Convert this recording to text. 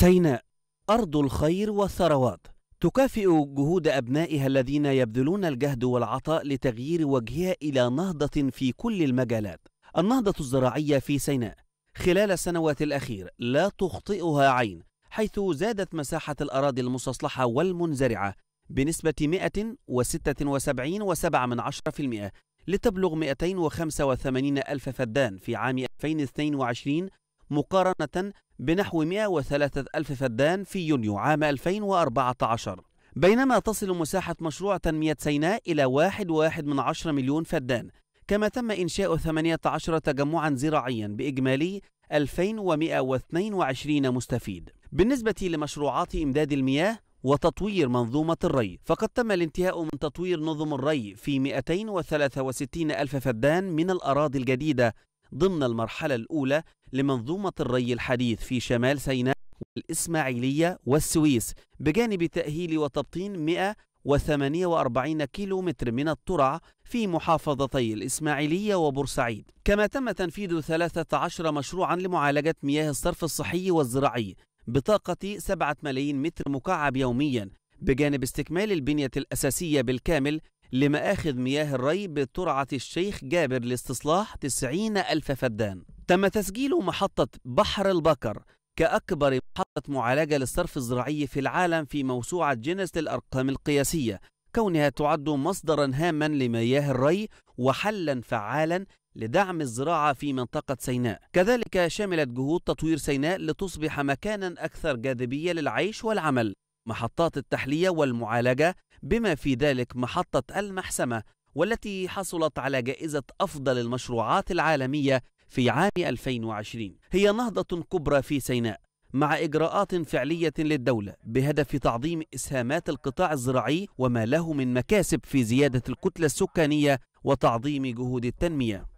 سيناء أرض الخير والثروات تكافئ جهود أبنائها الذين يبذلون الجهد والعطاء لتغيير وجهها إلى نهضة في كل المجالات النهضة الزراعية في سيناء خلال السنوات الأخيرة لا تخطئها عين حيث زادت مساحة الأراضي المستصلحة والمنزرعة بنسبة 176.7% لتبلغ 285 ألف فدان في عام 2022 مقارنة بنحو 103000 فدان في يونيو عام 2014 بينما تصل مساحة مشروع تنمية سيناء إلى واحد واحد من عشر مليون فدان كما تم إنشاء 18 تجمعا زراعيا بإجمالي 2122 مستفيد بالنسبة لمشروعات إمداد المياه وتطوير منظومة الري فقد تم الانتهاء من تطوير نظم الري في 263 ألف فدان من الأراضي الجديدة ضمن المرحلة الأولى لمنظومة الري الحديث في شمال سيناء والإسماعيلية والسويس بجانب تأهيل وتبطين 148 كيلو متر من الترع في محافظتي الإسماعيلية وبورسعيد كما تم تنفيذ 13 مشروعا لمعالجة مياه الصرف الصحي والزراعي بطاقة 7 ملايين متر مكعب يوميا بجانب استكمال البنية الأساسية بالكامل لمآخذ مياه الري بترعة الشيخ جابر لاستصلاح 90 ألف فدان تم تسجيل محطة بحر البكر كأكبر محطة معالجة للصرف الزراعي في العالم في موسوعة جينيس للأرقام القياسية كونها تعد مصدرا هاما لمياه الري وحلا فعالا لدعم الزراعة في منطقة سيناء كذلك شملت جهود تطوير سيناء لتصبح مكانا أكثر جاذبية للعيش والعمل محطات التحلية والمعالجة بما في ذلك محطة المحسمة والتي حصلت على جائزة أفضل المشروعات العالمية في عام 2020 هي نهضة كبرى في سيناء مع إجراءات فعلية للدولة بهدف تعظيم إسهامات القطاع الزراعي وما له من مكاسب في زيادة الكتلة السكانية وتعظيم جهود التنمية